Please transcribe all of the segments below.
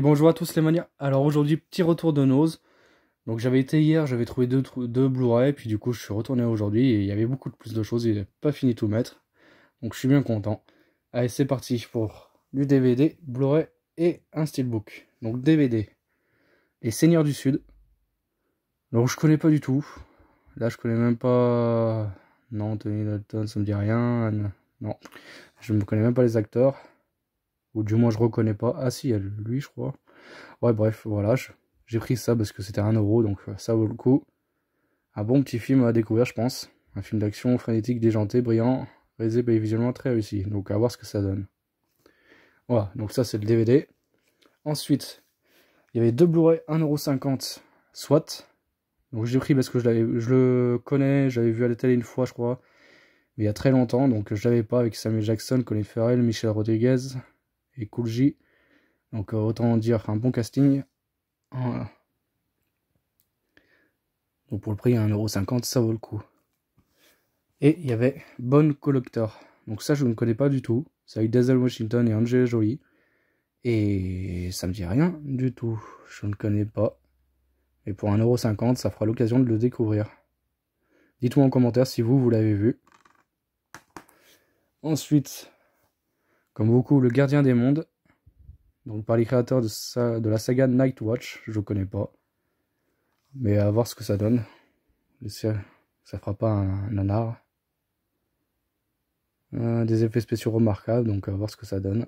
bonjour à tous les manières. Alors aujourd'hui, petit retour de Nose. Donc j'avais été hier, j'avais trouvé deux, Blu-ray, puis du coup je suis retourné aujourd'hui et il y avait beaucoup de plus de choses, il n'avait pas fini tout mettre. Donc je suis bien content. Allez, c'est parti pour du DVD, Blu-ray et un steelbook. Donc DVD, Les Seigneurs du Sud. Donc je connais pas du tout. Là je connais même pas... Non, Tony Dalton, ça me dit rien. Non, je ne connais même pas les acteurs. Ou du moins, je reconnais pas. Ah si, il y a lui, je crois. Ouais, bref, voilà. J'ai pris ça parce que c'était un euro, donc euh, ça vaut le coup. Un bon petit film à découvrir, je pense. Un film d'action frénétique, déjanté, brillant, réalisé visuellement très réussi. Donc à voir ce que ça donne. Voilà, donc ça c'est le DVD. Ensuite, il y avait deux Blu-ray 1,50€ soit. Donc j'ai pris parce que je, le connais, j'avais vu à la une fois je crois, mais il y a très longtemps, donc je l'avais pas avec Samuel Jackson, Colin Farrell, Michel Rodriguez, et Cool J. Donc euh, autant dire un bon casting. Voilà. Donc pour le prix à 1,50€, ça vaut le coup. Et il y avait Bonne Collector. Donc ça, je ne connais pas du tout. C'est avec Dazzle Washington et Angela Jolie. Et ça me dit rien du tout. Je ne connais pas. Et pour 1,50€, ça fera l'occasion de le découvrir. Dites-moi en commentaire si vous, vous l'avez vu. Ensuite, comme beaucoup, le Gardien des Mondes, donc par les créateurs de, la saga Nightwatch, je ne connais pas. Mais à voir ce que ça donne. Ça, ne fera pas un, nanar. Euh, des effets spéciaux remarquables, donc à voir ce que ça donne.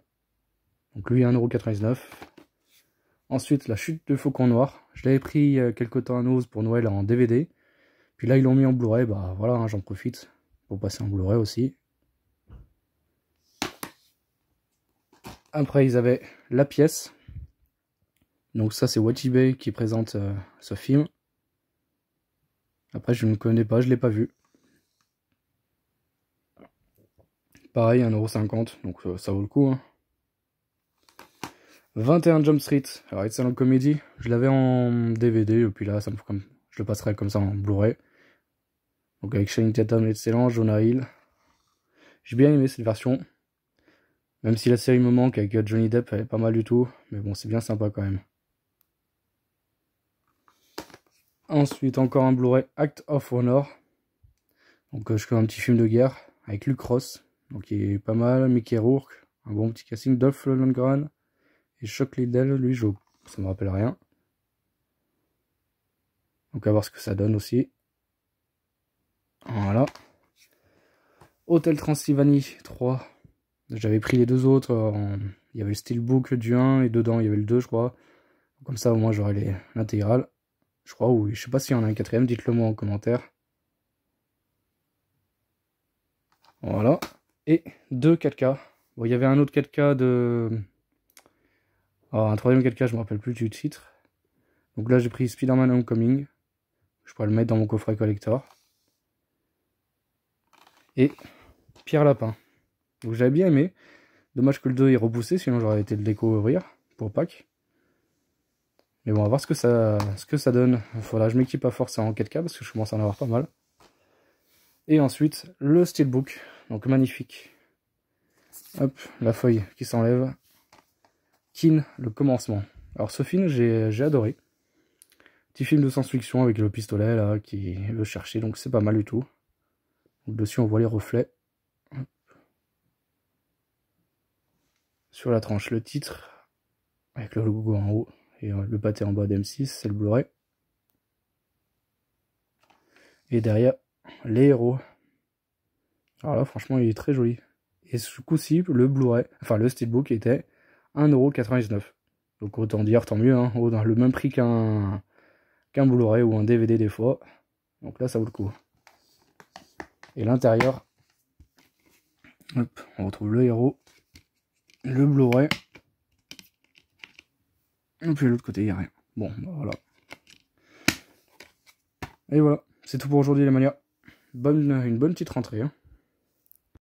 Donc lui, 1,99€. Ensuite, la chute de Faucon Noir. Je l'avais pris quelques euh, quelque temps à Noz pour Noël en DVD. Puis là, ils l'ont mis en Blu-ray. Bah voilà, hein, j'en profite pour passer en Blu-ray aussi. Après, ils avaient La pièce. Donc ça, c'est Bay qui présente euh, ce film. Après, je ne connais pas, je ne l'ai pas vu. Pareil, 1,50€, donc euh, ça vaut le coup. 21 hein. Jump Street, alors Excellent comédie. Je l'avais en DVD, et puis là, ça me je le passerai comme ça en Blu-ray. Donc avec Shane Tatum, excellent, Jonah Hill. J'ai bien aimé cette version. Même si la série me manque avec euh, Johnny Depp, elle est pas mal du tout. Mais bon, c'est bien sympa quand même. Ensuite, encore un Blu-ray Act of Honor. Donc, euh, je fais un petit film de guerre avec Luc Ross. Donc, il est pas mal. Mickey Rourke, un bon petit casting. Dolph Lundgren et Chuck Liddell, lui, joue ça me rappelle rien. Donc, à voir ce que ça donne aussi. Voilà. Hôtel Transylvanie 3. J'avais pris les deux autres. Euh, il y avait le steelbook du 1 et dedans il y avait le 2, je crois. Comme ça, au moins, j'aurais l'intégrale. Je crois, oui. Je sais pas s'il y en a un quatrième. Dites-le moi en commentaire. Voilà. Et deux 4K. Bon, il y avait un autre 4K de... Ah, un troisième 4K, je me rappelle plus du titre. Donc là, j'ai pris Spider-Man Homecoming. Je pourrais le mettre dans mon coffret collector. Et Pierre Lapin. Donc j'avais bien aimé. Dommage que le 2 est repoussé, sinon j'aurais été le découvrir pour Pâques. Mais bon, on va voir ce que ça, ce que ça donne. Voilà, je m'équipe à force en 4K parce que je commence à en avoir pas mal. Et ensuite, le steelbook. Donc magnifique. Hop, la feuille qui s'enlève. Kin, le commencement. Alors ce film, j'ai adoré. Petit film de science-fiction avec le pistolet là qui veut chercher, donc c'est pas mal du tout. Donc, dessus, on voit les reflets. sur la tranche le titre avec le logo en haut et euh, le pâté en bas d'M6, c'est le Blu-ray. Et derrière, les héros. Alors là, franchement, il est très joli. Et ce coup-ci, le Blu-ray, enfin le Steelbook était 1,99€. Donc autant dire, tant mieux, hein. le même prix qu'un qu'un Blu-ray ou un DVD des fois. Donc là, ça vaut le coup. Et l'intérieur, on retrouve le héros le Blu-ray. Et puis de l'autre côté, il n'y a rien. Bon, bah, voilà. Et voilà, c'est tout pour aujourd'hui les mania. Bonne, une bonne petite rentrée. Hein.